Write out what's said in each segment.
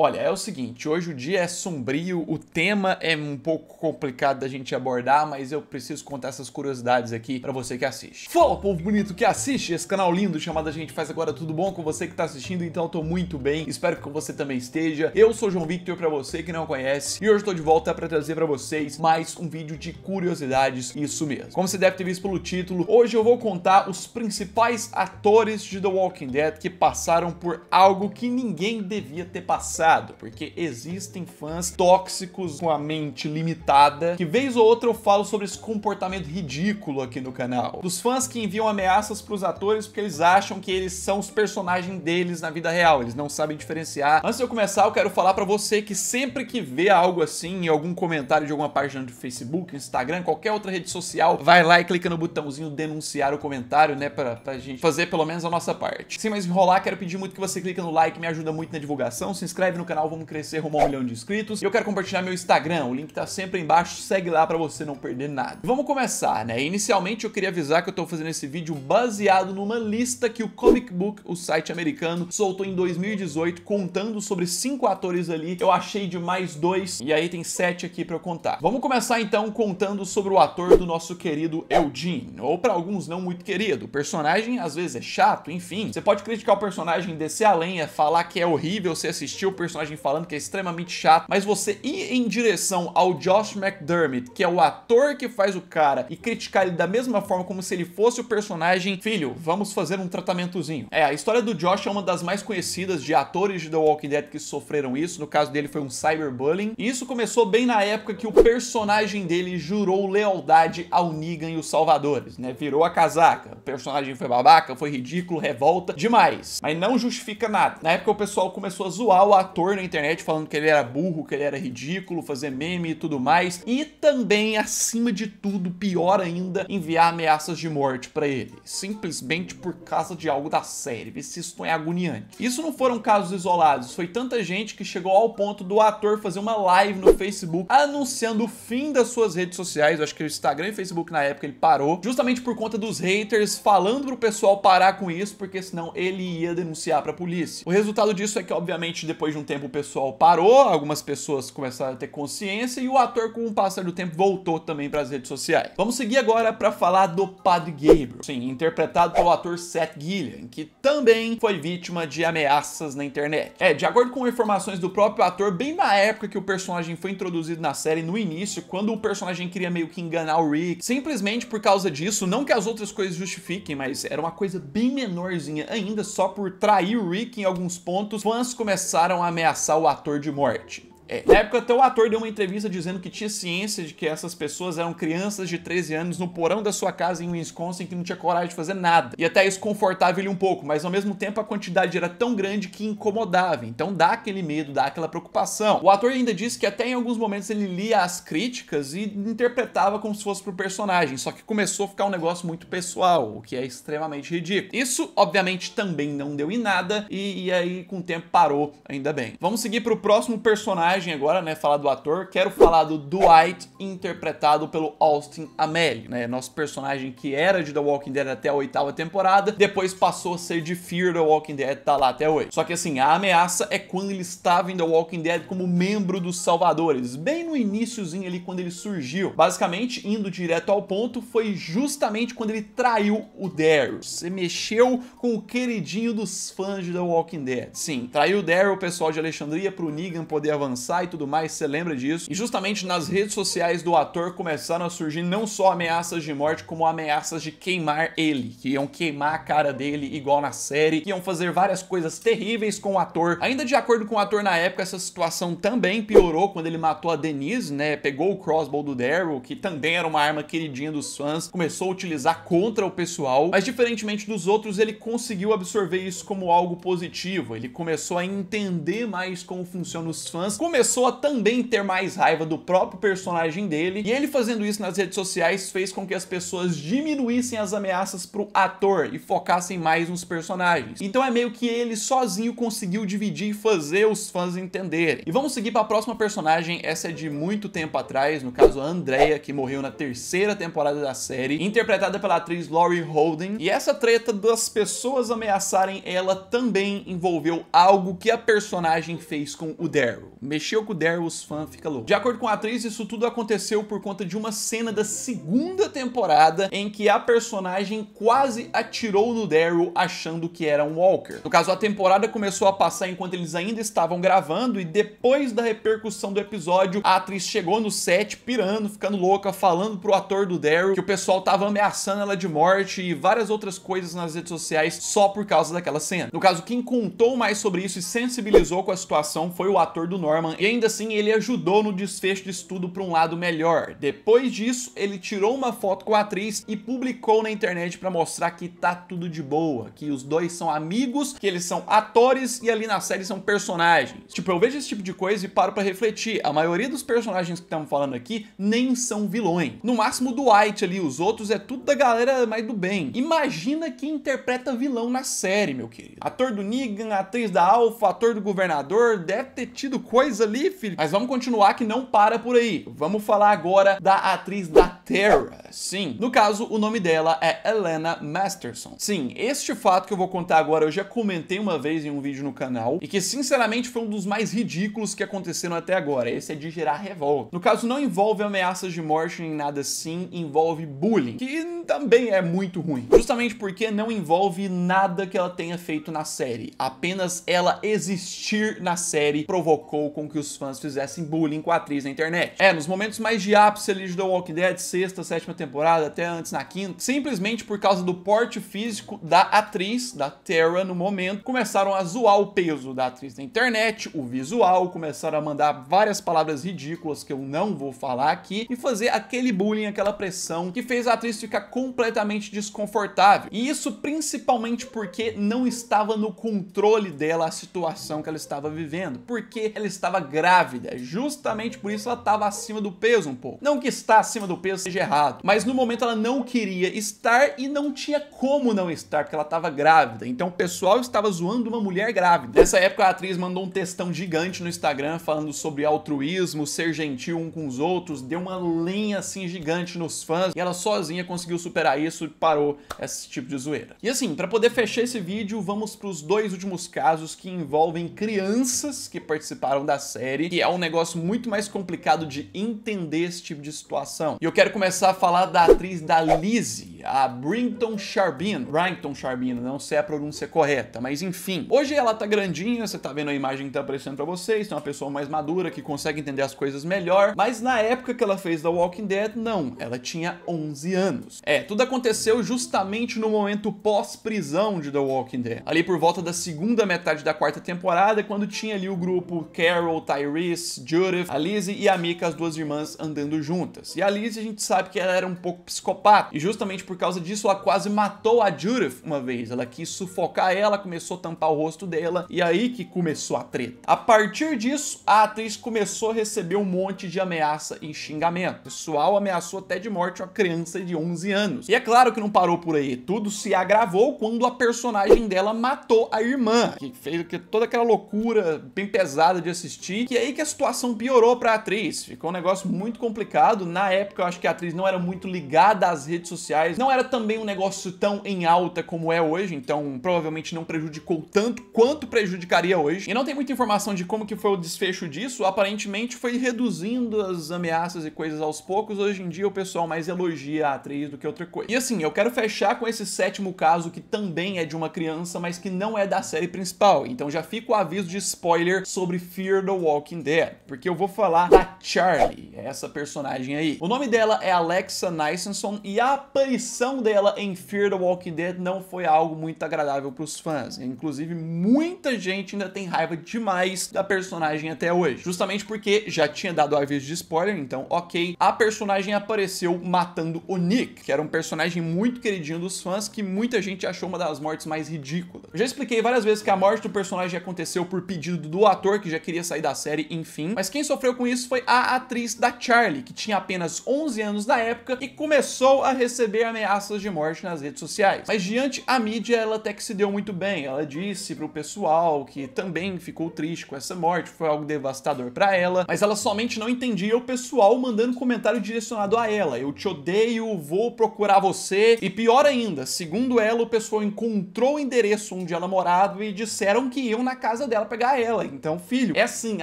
Olha, é o seguinte, hoje o dia é sombrio, o tema é um pouco complicado da gente abordar, mas eu preciso contar essas curiosidades aqui para você que assiste. Fala, povo bonito que assiste esse canal lindo chamado A Gente Faz Agora Tudo Bom com você que tá assistindo, então eu tô muito bem, espero que você também esteja. Eu sou João Victor para você que não conhece e hoje tô de volta para trazer para vocês mais um vídeo de curiosidades, isso mesmo. Como você deve ter visto pelo título, hoje eu vou contar os principais atores de The Walking Dead que passaram por algo que ninguém devia ter passado cuidado, porque existem fãs tóxicos com a mente limitada, que vez ou outra eu falo sobre esse comportamento ridículo aqui no canal. Dos fãs que enviam ameaças pros atores porque eles acham que eles são os personagens deles na vida real, eles não sabem diferenciar. Antes de eu começar, eu quero falar para você que sempre que vê algo assim em algum comentário de alguma página do Facebook, Instagram, qualquer outra rede social, vai lá e clica no botãozinho denunciar o comentário, né, pra, pra gente fazer pelo menos a nossa parte. Sem mais enrolar, quero pedir muito que você clica no like, me ajuda muito na divulgação, se inscreve inscreve no canal, vamos crescer rumo a um milhão de inscritos. E eu quero compartilhar meu Instagram, o link tá sempre aí embaixo, segue lá pra você não perder nada. Vamos começar, né? Inicialmente eu queria avisar que eu tô fazendo esse vídeo baseado numa lista que o Comic Book, o site americano, soltou em 2018, contando sobre cinco atores ali. Eu achei de mais dois, e aí tem sete aqui pra eu contar. Vamos começar então contando sobre o ator do nosso querido Eugene, ou pra alguns não muito querido. O personagem às vezes é chato, enfim. Você pode criticar o personagem, descer a lenha, falar que é horrível, você assistiu, personagem falando, que é extremamente chato, mas você ir em direção ao Josh McDermott, que é o ator que faz o cara, e criticar ele da mesma forma como se ele fosse o personagem, filho, vamos fazer um tratamentozinho. É, a história do Josh é uma das mais conhecidas de atores de The Walking Dead que sofreram isso, no caso dele foi um cyberbullying, e isso começou bem na época que o personagem dele jurou lealdade ao Negan e os Salvadores, né? Virou a casaca, o personagem foi babaca, foi ridículo, revolta, demais. Mas não justifica nada. Na época o pessoal começou a zoar o ator ator na internet falando que ele era burro, que ele era ridículo, fazer meme e tudo mais. E também, acima de tudo, pior ainda, enviar ameaças de morte para ele, simplesmente por causa de algo da série. Vê se isso é agoniante. Isso não foram casos isolados, foi tanta gente que chegou ao ponto do ator fazer uma live no Facebook anunciando o fim das suas redes sociais. Eu acho que o Instagram e o Facebook na época ele parou, justamente por conta dos haters falando pro pessoal parar com isso, porque senão ele ia denunciar pra polícia. O resultado disso é que, obviamente, depois de um tempo o pessoal parou, algumas pessoas começaram a ter consciência e o ator com o passar do tempo voltou também para as redes sociais. Vamos seguir agora para falar do Padre Gabriel. Sim, interpretado pelo ator Seth Gillian, que também foi vítima de ameaças na internet. É, de acordo com informações do próprio ator, bem na época que o personagem foi introduzido na série no início, quando o personagem queria meio que enganar o Rick, simplesmente por causa disso, não que as outras coisas justifiquem, mas era uma coisa bem menorzinha ainda, só por trair o Rick em alguns pontos, fãs começaram a ameaçar o ator de morte. É, na época, até o ator deu uma entrevista dizendo que tinha ciência de que essas pessoas eram crianças de 13 anos no porão da sua casa em Wisconsin que não tinha coragem de fazer nada. E até isso confortava ele um pouco, mas ao mesmo tempo a quantidade era tão grande que incomodava. Então dá aquele medo, dá aquela preocupação. O ator ainda disse que até em alguns momentos ele lia as críticas e interpretava como se fosse pro personagem, só que começou a ficar um negócio muito pessoal, o que é extremamente ridículo. Isso, obviamente, também não deu em nada e, e aí com o tempo parou, ainda bem. Vamos seguir pro próximo personagem personagem agora, né? Falar do ator. Quero falar do Dwight, interpretado pelo Austin Amelie, né? Nosso personagem que era de The Walking Dead até a oitava temporada, depois passou a ser de Fear The Walking Dead, tá lá até hoje. Só que assim, a ameaça é quando ele estava em The Walking Dead como membro dos Salvadores, bem no iníciozinho ali quando ele surgiu. Basicamente, indo direto ao ponto, foi justamente quando ele traiu o Daryl. Se mexeu com o queridinho dos fãs de The Walking Dead. Sim, traiu o Daryl, o pessoal de Alexandria, pro Negan poder avançar pensar e tudo mais, você lembra disso. E justamente nas redes sociais do ator começaram a surgir não só ameaças de morte, como ameaças de queimar ele, que iam queimar a cara dele igual na série, que iam fazer várias coisas terríveis com o ator. Ainda de acordo com o ator na época, essa situação também piorou quando ele matou a Denise, né? Pegou o crossbow do Daryl, que também era uma arma queridinha dos fãs, começou a utilizar contra o pessoal, mas diferentemente dos outros, ele conseguiu absorver isso como algo positivo. Ele começou a entender mais como funcionam os fãs, começou começou a também ter mais raiva do próprio personagem dele, e ele fazendo isso nas redes sociais fez com que as pessoas diminuíssem as ameaças pro ator e focassem mais nos personagens. Então é meio que ele sozinho conseguiu dividir e fazer os fãs entenderem. E vamos seguir para a próxima personagem, essa é de muito tempo atrás, no caso a Andrea, que morreu na terceira temporada da série, interpretada pela atriz Laurie Holden, e essa treta das pessoas ameaçarem ela também envolveu algo que a personagem fez com o Daryl encheu com o Daryl, os fãs ficam loucos. De acordo com a atriz, isso tudo aconteceu por conta de uma cena da segunda temporada em que a personagem quase atirou no Daryl achando que era um Walker. No caso, a temporada começou a passar enquanto eles ainda estavam gravando e depois da repercussão do episódio, a atriz chegou no set pirando, ficando louca, falando pro ator do Daryl que o pessoal tava ameaçando ela de morte e várias outras coisas nas redes sociais só por causa daquela cena. No caso, quem contou mais sobre isso e sensibilizou com a situação foi o ator do Norman, e ainda assim ele ajudou no desfecho de estudo para um lado melhor. Depois disso, ele tirou uma foto com a atriz e publicou na internet para mostrar que tá tudo de boa, que os dois são amigos, que eles são atores e ali na série são personagens. Tipo, eu vejo esse tipo de coisa e paro para refletir. A maioria dos personagens que estamos falando aqui nem são vilões. No máximo do White ali, os outros é tudo da galera mais do bem. Imagina quem interpreta vilão na série, meu querido. Ator do Negan, atriz da Alpha, ator do governador, deve ter tido coisa ali, filho. Mas vamos continuar que não para por aí. Vamos falar agora da atriz da Terra. Sim, no caso, o nome dela é Helena Masterson. Sim, este fato que eu vou contar agora eu já comentei uma vez em um vídeo no canal e que, sinceramente, foi um dos mais ridículos que aconteceram até agora. Esse é de gerar revolta. No caso, não envolve ameaças de morte nem nada assim, envolve bullying. Que também é muito ruim. Justamente porque não envolve nada que ela tenha feito na série. Apenas ela existir na série provocou com que os fãs fizessem bullying com a atriz na internet. É, nos momentos mais de ápice ali de The Walking Dead, sexta, sétima temporada, até antes na quinta, simplesmente por causa do porte físico da atriz, da Tara no momento, começaram a zoar o peso da atriz na internet, o visual, começaram a mandar várias palavras ridículas que eu não vou falar aqui e fazer aquele bullying, aquela pressão que fez a atriz ficar completamente desconfortável. E isso principalmente porque não estava no controle dela a situação que ela estava vivendo, porque ela estava grávida. Justamente por isso ela estava acima do peso um pouco. Não que estar acima do peso seja errado, mas no momento ela não queria estar e não tinha como não estar, porque ela estava grávida. Então o pessoal estava zoando uma mulher grávida. Nessa época a atriz mandou um textão gigante no Instagram falando sobre altruísmo, ser gentil um com os outros, deu uma lenha assim gigante nos fãs e ela sozinha conseguiu superar isso e parou esse tipo de zoeira. E assim, para poder fechar esse vídeo, vamos para os dois últimos casos que envolvem crianças que participaram da série, que é um negócio muito mais complicado de entender esse tipo de situação. E eu quero começar a falar da atriz da Lizzie, a Brinton Charbino. Brinton Charbino, não sei a pronúncia correta, mas enfim. Hoje ela tá grandinha, você tá vendo a imagem que tá aparecendo para vocês, é uma pessoa mais madura que consegue entender as coisas melhor, mas na época que ela fez The Walking Dead, não, ela tinha 11 anos. É, tudo aconteceu justamente no momento pós-prisão de The Walking Dead. Ali por volta da segunda metade da quarta temporada, quando tinha ali o grupo Carol, Tyrese, Judith, a Lizzie e a Mika, as duas irmãs, andando juntas. E a Lizzie a gente sabe que ela era um pouco psicopata, e justamente por causa disso ela quase matou a Judith uma vez. Ela quis sufocar ela, começou a tampar o rosto dela, e aí que começou a treta. A partir disso, a atriz começou a receber um monte de ameaça e xingamento. O pessoal ameaçou até de morte uma criança de 11 anos anos. E é claro que não parou por aí. Tudo se agravou quando a personagem dela matou a irmã, que fez toda aquela loucura bem pesada de assistir. E é aí que a situação piorou pra atriz. Ficou um negócio muito complicado. Na época, eu acho que a atriz não era muito ligada às redes sociais. Não era também um negócio tão em alta como é hoje, então provavelmente não prejudicou tanto quanto prejudicaria hoje. E não tem muita informação de como que foi o desfecho disso. Aparentemente foi reduzindo as ameaças e coisas aos poucos. Hoje em dia o pessoal mais elogia a atriz do que qualquer é outra coisa. E assim, eu quero fechar com esse sétimo caso que também é de uma criança, mas que não é da série principal. Então já fica o aviso de spoiler sobre Fear the Walking Dead, porque eu vou falar da Charlie, essa personagem aí. O nome dela é Alexa Nisenson e a aparição dela em Fear the Walking Dead não foi algo muito agradável para os fãs. Inclusive, muita gente ainda tem raiva demais da personagem até hoje, justamente porque já tinha dado aviso de spoiler, então ok. A personagem apareceu matando o Nick, que era era um personagem muito queridinho dos fãs que muita gente achou uma das mortes mais ridículas. Eu já expliquei várias vezes que a morte do personagem aconteceu por pedido do ator que já queria sair da série, enfim, mas quem sofreu com isso foi a atriz da Charlie, que tinha apenas 11 anos na época e começou a receber ameaças de morte nas redes sociais. Mas diante a mídia, ela até que se deu muito bem. Ela disse pro pessoal que também ficou triste com essa morte, foi algo devastador para ela, mas ela somente não entendia o pessoal mandando comentário direcionado a ela. Eu te odeio, vou procurar procurar você. E pior ainda, segundo ela, o pessoal encontrou o endereço onde ela morava e disseram que iam na casa dela pegar ela. Então, filho, é assim,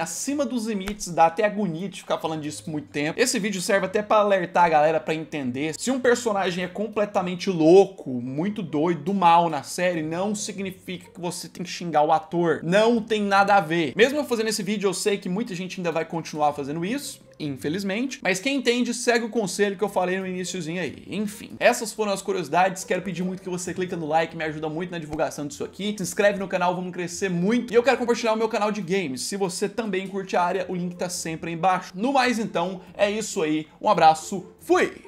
acima dos limites, dá até agonia de ficar falando disso por muito tempo. Esse vídeo serve até para alertar a galera para entender se um personagem é completamente louco, muito doido, do mal na série, não significa que você tem que xingar o ator. Não tem nada a ver. Mesmo eu fazendo esse vídeo, eu sei que muita gente ainda vai continuar fazendo isso infelizmente. Mas quem entende, segue o conselho que eu falei no iníciozinho aí. Enfim, essas foram as curiosidades. Quero pedir muito que você clica no like, me ajuda muito na divulgação disso aqui. Se inscreve no canal, vamos crescer muito. E eu quero compartilhar o meu canal de games. Se você também curte a área, o link tá sempre aí embaixo. No mais então, é isso aí. Um abraço, fui!